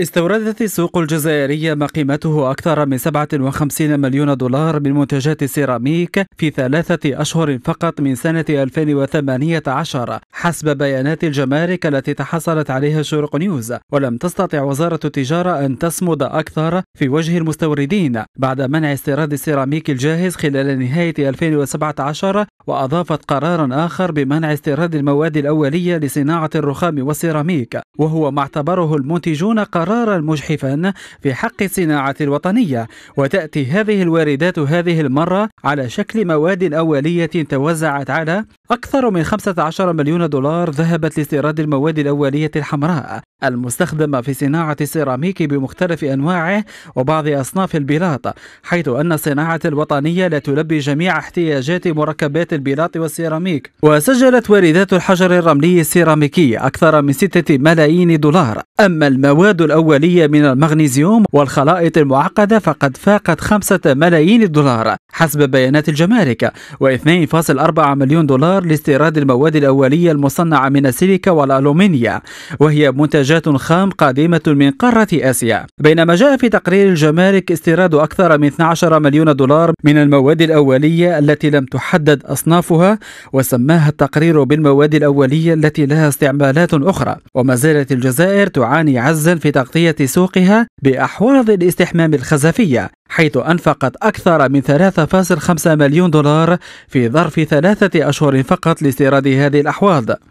استوردت السوق الجزائرية ما قيمته أكثر من 57 مليون دولار من منتجات السيراميك في ثلاثة أشهر فقط من سنة 2018 حسب بيانات الجمارك التي تحصلت عليها شروق نيوز ولم تستطع وزارة التجارة أن تصمد أكثر في وجه المستوردين بعد منع استيراد السيراميك الجاهز خلال نهاية 2017 وأضافت قرارا آخر بمنع استيراد المواد الأولية لصناعة الرخام والسيراميك وهو ما اعتبره المنتجون قرارا مجحفا في حق الصناعة الوطنية وتأتي هذه الواردات هذه المرة على شكل مواد أولية توزعت على أكثر من 15 مليون دولار ذهبت لاستيراد المواد الأولية الحمراء المستخدمة في صناعة السيراميك بمختلف أنواعه وبعض أصناف البلاط حيث أن الصناعة الوطنية لا تلبي جميع احتياجات مركبات البلاط والسيراميك وسجلت واردات الحجر الرملي السيراميكي أكثر من 6 ملايين دولار أما المواد الأولية من المغنيزيوم والخلائط المعقدة فقد فاقت 5 ملايين دولار حسب بيانات الجمارك و2.4 مليون دولار الدولار لاستيراد المواد الأولية المصنعة من السيليكا والألومنيا وهي منتجات خام قادمة من قارة آسيا بينما جاء في تقرير الجمارك استيراد أكثر من 12 مليون دولار من المواد الأولية التي لم تحدد أصنافها وسماها التقرير بالمواد الأولية التي لها استعمالات أخرى وما زالت الجزائر تعاني عزا في تغطية سوقها بأحواض الاستحمام الخزفية حيث أنفقت أكثر من 3.5 مليون دولار في ظرف ثلاثة أشهر فقط لاستيراد هذه الأحواض